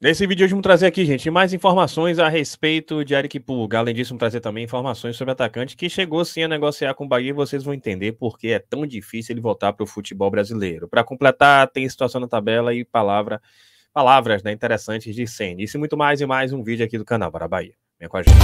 Nesse vídeo hoje vamos trazer aqui, gente, mais informações a respeito de Eric Pulga. Além disso, vamos trazer também informações sobre o atacante que chegou sim a negociar com o Bahia e vocês vão entender por que é tão difícil ele voltar para o futebol brasileiro. Para completar, tem situação na tabela e palavra, palavras né, interessantes de Senna. Isso e muito mais e mais um vídeo aqui do canal Para Bahia. Vem com a gente.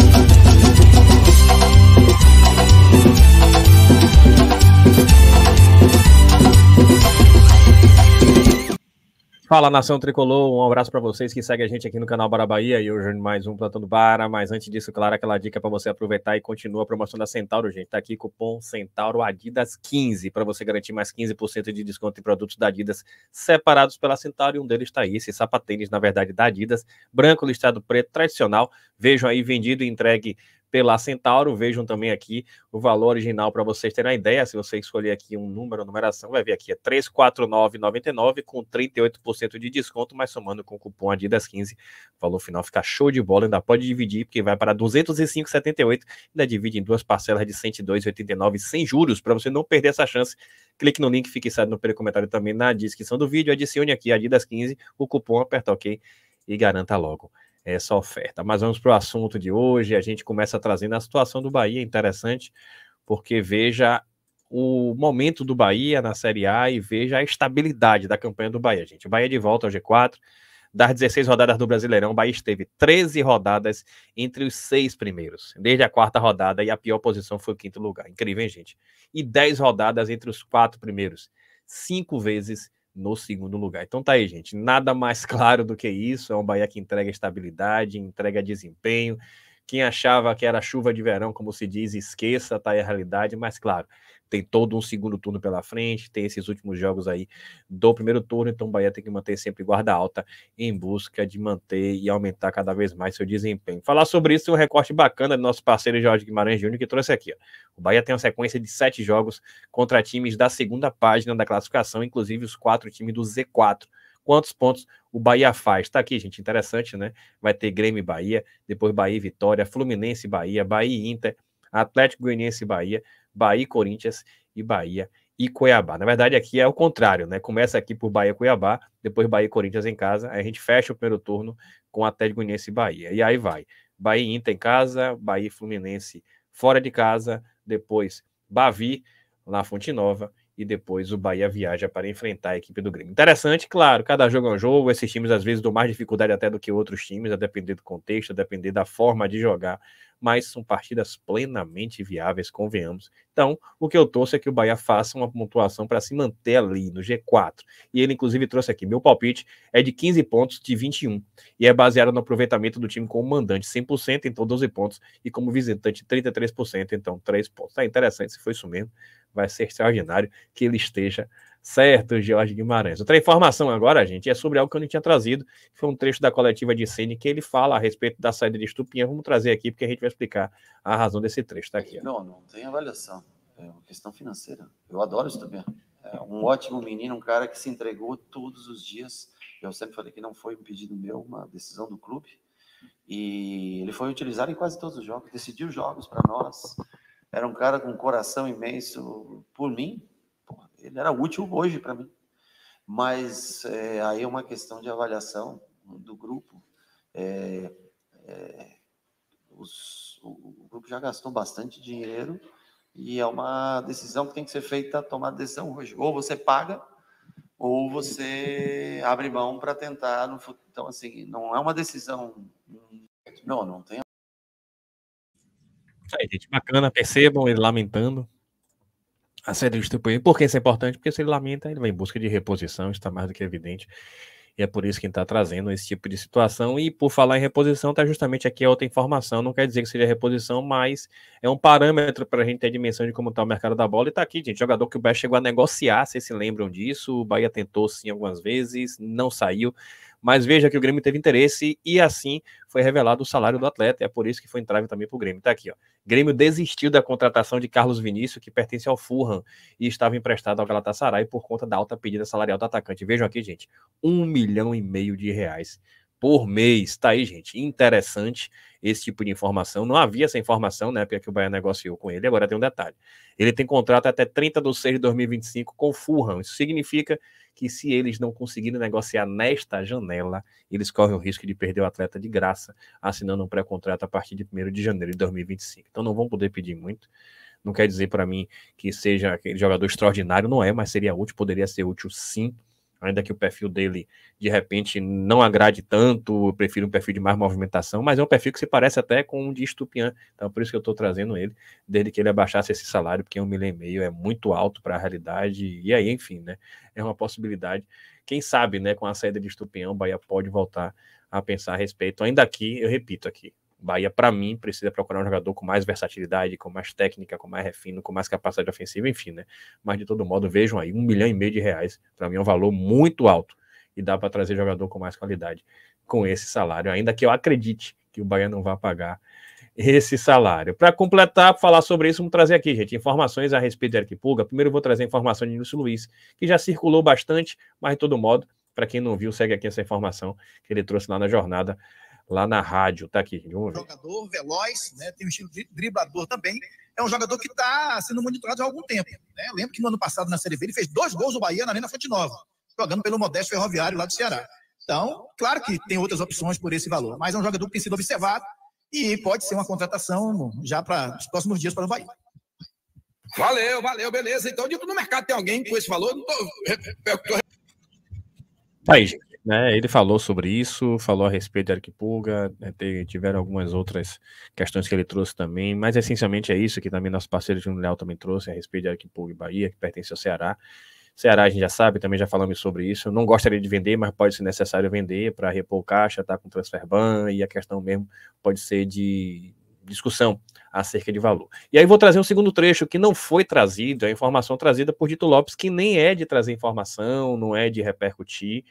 Fala nação tricolor, um abraço para vocês que seguem a gente aqui no canal Bara Bahia e hoje mais um plantando Bara. Mas antes disso, claro, aquela dica para você aproveitar e continua a promoção da Centauro, gente. Tá aqui cupom Centauro Adidas 15 para você garantir mais 15% de desconto em produtos da Adidas separados pela Centauro. E um deles está aí, esse sapatênis, na verdade, da Adidas, branco listrado preto tradicional. Vejam aí vendido e entregue pela Centauro. Vejam também aqui o valor original para vocês terem a ideia. Se você escolher aqui um número, numeração, vai ver aqui é 349,99 com 38% de desconto, mas somando com o cupom Adidas15, o valor final fica show de bola. Ainda pode dividir, porque vai para 205,78. Ainda divide em duas parcelas de 102,89 sem juros, para você não perder essa chance. Clique no link, fixado no pelo comentário também na descrição do vídeo. Adicione aqui Adidas15, o cupom aperta OK e garanta logo essa oferta. Mas vamos para o assunto de hoje. A gente começa trazendo a situação do Bahia, interessante, porque veja o momento do Bahia na Série A e veja a estabilidade da campanha do Bahia, gente. O Bahia é de volta ao G4. Das 16 rodadas do Brasileirão, o Bahia esteve 13 rodadas entre os seis primeiros, desde a quarta rodada, e a pior posição foi o quinto lugar. Incrível, hein, gente? E 10 rodadas entre os quatro primeiros. Cinco vezes no segundo lugar. Então tá aí, gente. Nada mais claro do que isso. É um Bahia que entrega estabilidade, entrega desempenho, quem achava que era chuva de verão, como se diz, esqueça, tá aí a realidade, mas claro, tem todo um segundo turno pela frente, tem esses últimos jogos aí do primeiro turno, então o Bahia tem que manter sempre guarda alta em busca de manter e aumentar cada vez mais seu desempenho. Falar sobre isso é um recorte bacana do nosso parceiro Jorge Guimarães Júnior, que trouxe aqui. Ó. O Bahia tem uma sequência de sete jogos contra times da segunda página da classificação, inclusive os quatro times do Z4 quantos pontos o Bahia faz. Tá aqui, gente, interessante, né? Vai ter Grêmio e Bahia, depois Bahia e Vitória, Fluminense e Bahia, Bahia e Inter, Atlético Goianiense e Bahia, Bahia e Corinthians e Bahia e Cuiabá. Na verdade, aqui é o contrário, né? Começa aqui por Bahia Cuiabá, depois Bahia e Corinthians em casa, aí a gente fecha o primeiro turno com Atlético Goianiense e Bahia. E aí vai. Bahia e Inter em casa, Bahia e Fluminense fora de casa, depois Bavi, lá Fonte Nova e depois o Bahia viaja para enfrentar a equipe do Grêmio. Interessante, claro, cada jogo é um jogo, esses times às vezes dão mais dificuldade até do que outros times, a depender do contexto, a depender da forma de jogar, mas são partidas plenamente viáveis, convenhamos. Então, o que eu torço é que o Bahia faça uma pontuação para se manter ali no G4. E ele, inclusive, trouxe aqui: meu palpite é de 15 pontos de 21, e é baseado no aproveitamento do time como mandante, 100%, então 12 pontos, e como visitante, 33%, então 3 pontos. Tá interessante se foi isso mesmo vai ser extraordinário que ele esteja certo, Jorge Guimarães. Outra informação agora, gente, é sobre algo que eu não tinha trazido, foi um trecho da coletiva de Cine que ele fala a respeito da saída de Estupinha. Vamos trazer aqui, porque a gente vai explicar a razão desse trecho. Tá aqui, Não, não tem avaliação. É uma questão financeira. Eu adoro Estupinha. É um ótimo menino, um cara que se entregou todos os dias. Eu sempre falei que não foi um pedido meu, uma decisão do clube. E ele foi utilizado em quase todos os jogos, decidiu jogos para nós. Era um cara com um coração imenso por mim. Ele era útil hoje para mim. Mas é, aí é uma questão de avaliação do grupo. É, é, os, o, o, grupo já gastou bastante dinheiro e é uma decisão que tem que ser feita, tomar decisão hoje. Ou você paga, ou você abre mão para tentar no futuro. Então, assim, não é uma decisão. Não, não tem Aí, gente, bacana, percebam ele lamentando a série de estupendo. Por que isso é importante? Porque se ele lamenta, ele vai em busca de reposição, está mais do que evidente. E é por isso que está trazendo esse tipo de situação. E por falar em reposição, está justamente aqui outra informação. Não quer dizer que seja reposição, mas é um parâmetro para a gente ter a dimensão de como está o mercado da bola. E está aqui, gente. Jogador que o Bahia chegou a negociar, vocês se lembram disso. O Bahia tentou sim algumas vezes, não saiu. Mas veja que o Grêmio teve interesse e assim foi revelado o salário do atleta. É por isso que foi entrave também para o Grêmio. Está aqui, ó. Grêmio desistiu da contratação de Carlos Vinícius, que pertence ao Fulham e estava emprestado ao Galatasaray por conta da alta pedida salarial do atacante. Vejam aqui, gente, um milhão e meio de reais por mês. Tá aí, gente. Interessante esse tipo de informação. Não havia essa informação, né? Porque o Bahia negociou com ele. Agora tem um detalhe. Ele tem contrato até 30 de 6 de 2025 com o Fulham. Isso significa que se eles não conseguirem negociar nesta janela, eles correm o risco de perder o atleta de graça, assinando um pré-contrato a partir de 1 de janeiro de 2025. Então não vão poder pedir muito. Não quer dizer para mim que seja aquele jogador extraordinário, não é, mas seria útil, poderia ser útil sim ainda que o perfil dele de repente não agrade tanto, eu prefiro um perfil de mais movimentação, mas é um perfil que se parece até com um de Estupian, então por isso que eu estou trazendo ele, desde que ele abaixasse esse salário, porque um milhão e meio é muito alto para a realidade, e aí, enfim, né, é uma possibilidade, quem sabe, né, com a saída de Estupian, o Bahia pode voltar a pensar a respeito, ainda aqui, eu repito aqui, Bahia, para mim, precisa procurar um jogador com mais versatilidade, com mais técnica, com mais refino, com mais capacidade ofensiva, enfim, né? Mas de todo modo, vejam aí, um milhão e meio de reais, para mim é um valor muito alto e dá para trazer jogador com mais qualidade com esse salário, ainda que eu acredite que o Bahia não vá pagar esse salário. Para completar, falar sobre isso, vamos trazer aqui, gente, informações a respeito de Eric Pulga. Primeiro vou trazer a informação de Nilson Luiz, que já circulou bastante, mas de todo modo, para quem não viu, segue aqui essa informação que ele trouxe lá na jornada lá na rádio. Tá aqui, gente. Vamos ver. Jogador veloz, né? Tem um estilo de driblador também. É um jogador que está sendo monitorado há algum tempo. Né? Lembro que no ano passado, na Série B, ele fez dois gols no Bahia na Arena Fonte Nova, jogando pelo Modesto Ferroviário lá do Ceará. Então, claro que tem outras opções por esse valor, mas é um jogador que tem sido observado e pode ser uma contratação já para os próximos dias para o Bahia. Valeu, valeu, beleza. Então, digo, no mercado tem alguém com esse valor? Não tô... Aí, gente né, ele falou sobre isso, falou a respeito da Arquipulga, né, tiveram algumas outras questões que ele trouxe também, mas essencialmente é isso que também nosso parceiro Júnior Leal também trouxe a respeito da Arquipulga e Bahia, que pertence ao Ceará. Ceará a gente já sabe, também já falamos sobre isso. Eu não gostaria de vender, mas pode ser necessário vender para repor caixa, tá com transfer ban e a questão mesmo pode ser de discussão acerca de valor. E aí vou trazer um segundo trecho que não foi trazido, a é informação trazida por Dito Lopes, que nem é de trazer informação, não é de repercutir,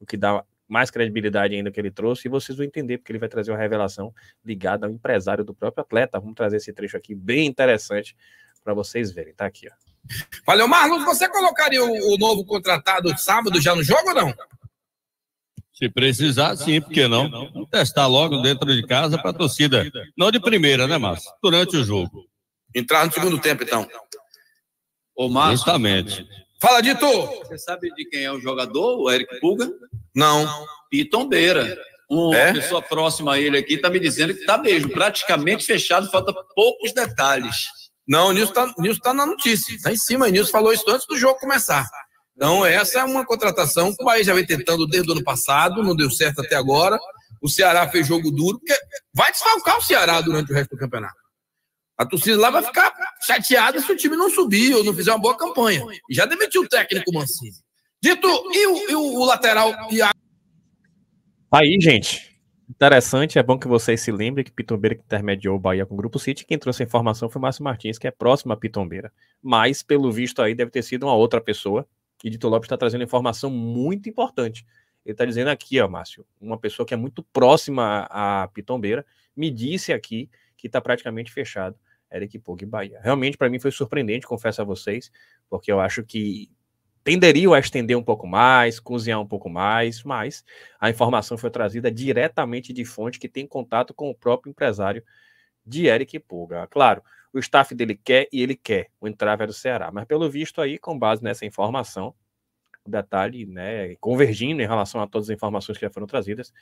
o que dá mais credibilidade ainda que ele trouxe, e vocês vão entender, porque ele vai trazer uma revelação ligada ao empresário do próprio atleta. Vamos trazer esse trecho aqui bem interessante para vocês verem. Tá aqui, ó. Valeu, Marlon. Você colocaria o, o novo contratado sábado já no jogo ou não? Se precisar, sim, porque não? Vamos testar logo dentro de casa para a torcida. Não de primeira, né, Márcio? Durante o jogo. Entrar no segundo tempo, então. Ô, Márcio. Justamente. Fala, Dito! Você sabe de quem é o jogador, o Eric Pulga? Não. Tombeira, Uma é? pessoa próxima a ele aqui está me dizendo que está mesmo, praticamente fechado, falta poucos detalhes. Não, o Nilson está tá na notícia, está em cima. O Nilson falou isso antes do jogo começar. Então, essa é uma contratação que o Bahia já vem tentando desde o ano passado, não deu certo até agora. O Ceará fez jogo duro, porque vai desfalcar o Ceará durante o resto do campeonato. A torcida lá vai ficar chateada se o time não subir ou não fizer uma boa campanha. já demitiu o técnico Mancini. Dito, e o, e o lateral Aí, gente, interessante, é bom que vocês se lembrem que Pitombeira que intermediou o Bahia com o Grupo City, quem trouxe a informação foi o Márcio Martins, que é próximo a Pitombeira. Mas, pelo visto aí, deve ter sido uma outra pessoa. E Dito Lopes está trazendo informação muito importante. Ele está dizendo aqui, ó, Márcio, uma pessoa que é muito próxima a Pitombeira, me disse aqui que está praticamente fechado. Eric Pogba. Realmente, para mim, foi surpreendente, confesso a vocês, porque eu acho que tenderiam a estender um pouco mais, cozinhar um pouco mais, mas a informação foi trazida diretamente de fonte que tem contato com o próprio empresário de Eric Pulga. Claro, o staff dele quer e ele quer o entrave é do Ceará, mas pelo visto aí, com base nessa informação, o detalhe, né, convergindo em relação a todas as informações que já foram trazidas,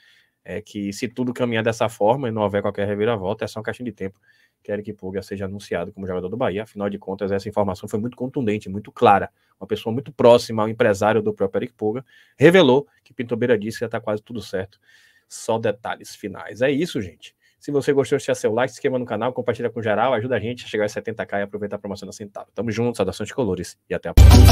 é que se tudo caminhar dessa forma e não houver qualquer reviravolta, é só uma questão de tempo que Eric Puga seja anunciado como jogador do Bahia. Afinal de contas, essa informação foi muito contundente, muito clara. Uma pessoa muito próxima ao empresário do próprio Eric Puga revelou que Pintobeira disse que já está quase tudo certo. Só detalhes finais. É isso, gente. Se você gostou, deixa seu like, se inscreva no canal, compartilha com geral, ajuda a gente a chegar aos 70k e aproveitar a promoção da Centavo. Tamo junto, saudações de colores e até a próxima.